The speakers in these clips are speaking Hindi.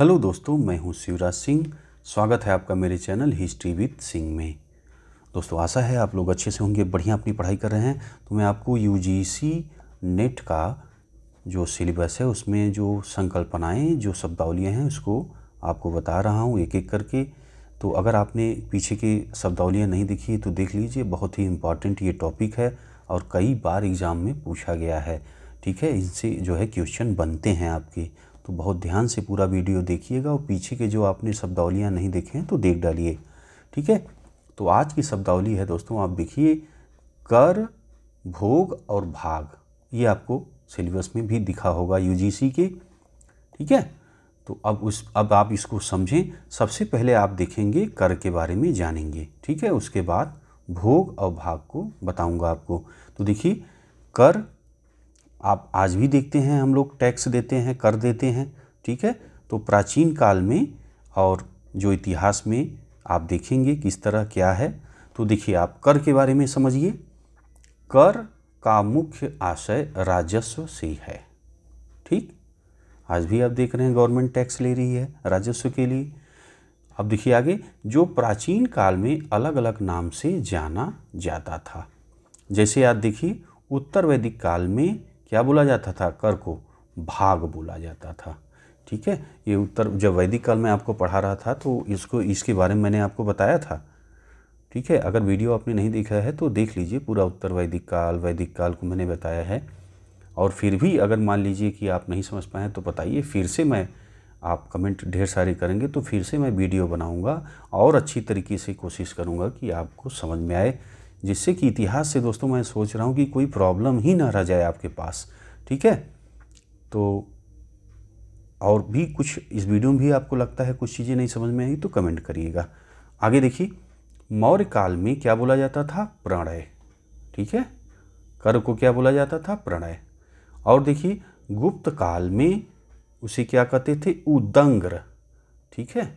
हेलो दोस्तों मैं हूं शिवराज सिंह स्वागत है आपका मेरे चैनल हिस्ट्री विद सिंह में दोस्तों आशा है आप लोग अच्छे से होंगे बढ़िया अपनी पढ़ाई कर रहे हैं तो मैं आपको यूजीसी नेट का जो सिलेबस है उसमें जो संकल्पनाएं जो शब्दावलियाँ हैं उसको आपको बता रहा हूँ एक एक करके तो अगर आपने पीछे की शब्दावलियाँ नहीं देखी तो देख लीजिए बहुत ही इम्पॉर्टेंट ये टॉपिक है और कई बार एग्ज़ाम में पूछा गया है ठीक है इनसे जो है क्वेश्चन बनते हैं आपके तो बहुत ध्यान से पूरा वीडियो देखिएगा और पीछे के जो आपने शब्दावलियाँ नहीं देखे हैं तो देख डालिए ठीक है तो आज की शब्दावली है दोस्तों आप देखिए कर भोग और भाग ये आपको सिलेबस में भी दिखा होगा यूजीसी के ठीक है तो अब उस अब आप इसको समझें सबसे पहले आप देखेंगे कर के बारे में जानेंगे ठीक है उसके बाद भोग और भाग को बताऊंगा आपको तो देखिए कर आप आज भी देखते हैं हम लोग टैक्स देते हैं कर देते हैं ठीक है तो प्राचीन काल में और जो इतिहास में आप देखेंगे किस तरह क्या है तो देखिए आप कर के बारे में समझिए कर का मुख्य आशय राजस्व से है ठीक आज भी आप देख रहे हैं गवर्नमेंट टैक्स ले रही है राजस्व के लिए अब देखिए आगे जो प्राचीन काल में अलग अलग नाम से जाना जाता था जैसे आप देखिए उत्तर वैदिक काल में क्या बोला जाता था कर को भाग बोला जाता था ठीक है ये उत्तर जब वैदिक काल में आपको पढ़ा रहा था तो इसको इसके बारे में मैंने आपको बताया था ठीक है अगर वीडियो आपने नहीं देखा है तो देख लीजिए पूरा उत्तर वैदिक काल वैदिक काल को मैंने बताया है और फिर भी अगर मान लीजिए कि आप नहीं समझ पाए तो बताइए फिर से मैं आप कमेंट ढेर सारे करेंगे तो फिर से मैं वीडियो बनाऊंगा और अच्छी तरीके से कोशिश करूंगा कि आपको समझ में आए जिससे कि इतिहास से दोस्तों मैं सोच रहा हूँ कि कोई प्रॉब्लम ही ना रह जाए आपके पास ठीक है तो और भी कुछ इस वीडियो में भी आपको लगता है कुछ चीज़ें नहीं समझ में आई तो कमेंट करिएगा आगे देखिए मौर्य काल में क्या बोला जाता था प्रणय ठीक है कर को क्या बोला जाता था प्रणय और देखिए गुप्त काल में उसे क्या कहते थे उदंग्र ठीक है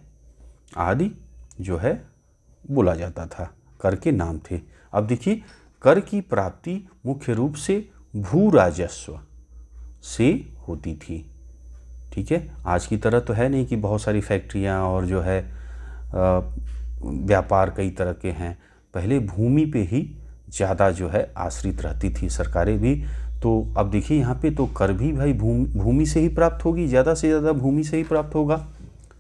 आदि जो है बोला जाता था कर के नाम थे अब देखिए कर की प्राप्ति मुख्य रूप से भू राजस्व से होती थी ठीक है आज की तरह तो है नहीं कि बहुत सारी फैक्ट्रियाँ और जो है व्यापार कई तरह के हैं पहले भूमि पे ही ज़्यादा जो है आश्रित रहती थी सरकारें भी तो अब देखिए यहाँ पे तो कर भी भाई भूमि भूमि से ही प्राप्त होगी ज़्यादा से ज़्यादा भूमि से ही प्राप्त होगा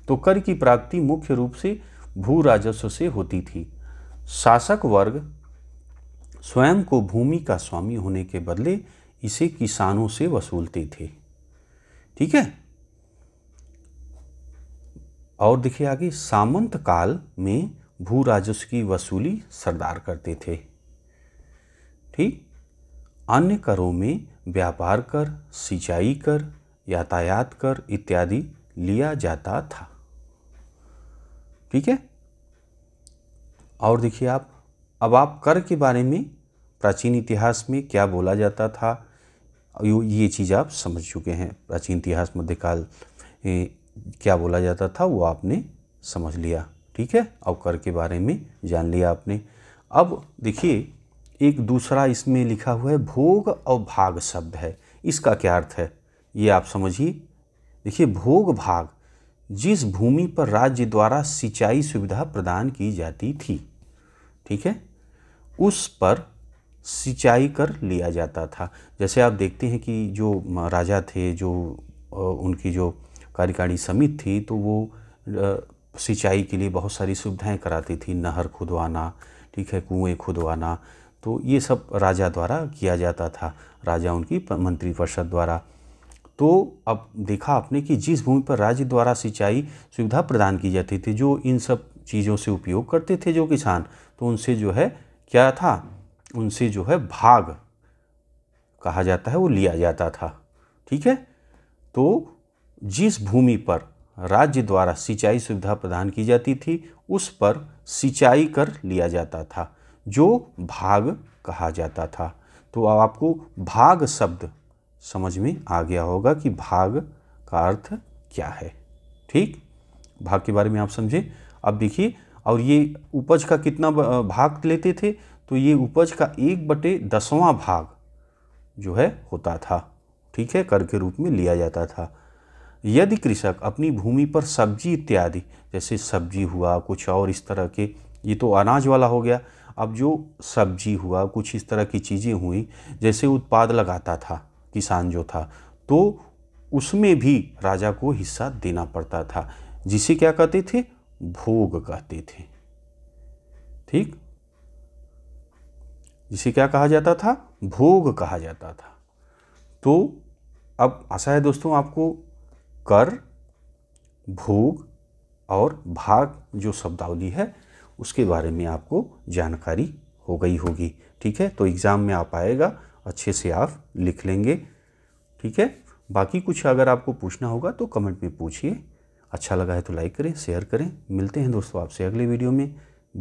तो कर की प्राप्ति मुख्य रूप से भू राजस्व से होती थी शासक वर्ग स्वयं को भूमि का स्वामी होने के बदले इसे किसानों से वसूलते थे ठीक है और देखिए आगे सामंत काल में भू राजस्व की वसूली सरदार करते थे ठीक अन्य करों में व्यापार कर सिंचाई कर यातायात कर इत्यादि लिया जाता था ठीक है और देखिए आप अब आप कर के बारे में प्राचीन इतिहास में क्या बोला जाता था ये चीज़ आप समझ चुके हैं प्राचीन इतिहास मध्यकाल क्या बोला जाता था वो आपने समझ लिया ठीक है अब कर के बारे में जान लिया आपने अब देखिए एक दूसरा इसमें लिखा हुआ है भोग और भाग शब्द है इसका क्या अर्थ है ये आप समझिए देखिए भोग भाग जिस भूमि पर राज्य द्वारा सिंचाई सुविधा प्रदान की जाती थी ठीक है उस पर सिंचाई कर लिया जाता था जैसे आप देखते हैं कि जो राजा थे जो उनकी जो कार्यकारी समिति थी तो वो सिंचाई के लिए बहुत सारी सुविधाएं कराती थी नहर खुदवाना ठीक है कुएं खुदवाना तो ये सब राजा द्वारा किया जाता था राजा उनकी मंत्रिपरिषद द्वारा तो अब देखा आपने कि जिस भूमि पर राज्य द्वारा सिंचाई सुविधा प्रदान की जाती थी जो इन सब चीज़ों से उपयोग करते थे जो किसान तो उनसे जो है क्या था उनसे जो है भाग कहा जाता है वो लिया जाता था ठीक है तो जिस भूमि पर राज्य द्वारा सिंचाई सुविधा प्रदान की जाती थी उस पर सिंचाई कर लिया जाता था जो भाग कहा जाता था तो अब आपको भाग शब्द समझ में आ गया होगा कि भाग का अर्थ क्या है ठीक भाग के बारे में आप समझे अब देखिए और ये उपज का कितना भाग लेते थे तो ये उपज का एक बटे दसवां भाग जो है होता था ठीक है कर के रूप में लिया जाता था यदि कृषक अपनी भूमि पर सब्जी इत्यादि जैसे सब्जी हुआ कुछ और इस तरह के ये तो अनाज वाला हो गया अब जो सब्जी हुआ कुछ इस तरह की चीज़ें हुई जैसे उत्पाद लगाता था किसान जो था तो उसमें भी राजा को हिस्सा देना पड़ता था जिसे क्या कहते थे भोग कहते थे ठीक जिसे क्या कहा जाता था भोग कहा जाता था तो अब आशा है दोस्तों आपको कर भोग और भाग जो शब्दावली है उसके बारे में आपको जानकारी हो गई होगी ठीक है तो एग्ज़ाम में आप आएगा अच्छे से आप लिख लेंगे ठीक है बाकी कुछ अगर आपको पूछना होगा तो कमेंट में पूछिए अच्छा लगा है तो लाइक करें शेयर करें मिलते हैं दोस्तों आपसे अगले वीडियो में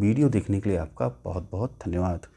वीडियो देखने के लिए आपका बहुत बहुत धन्यवाद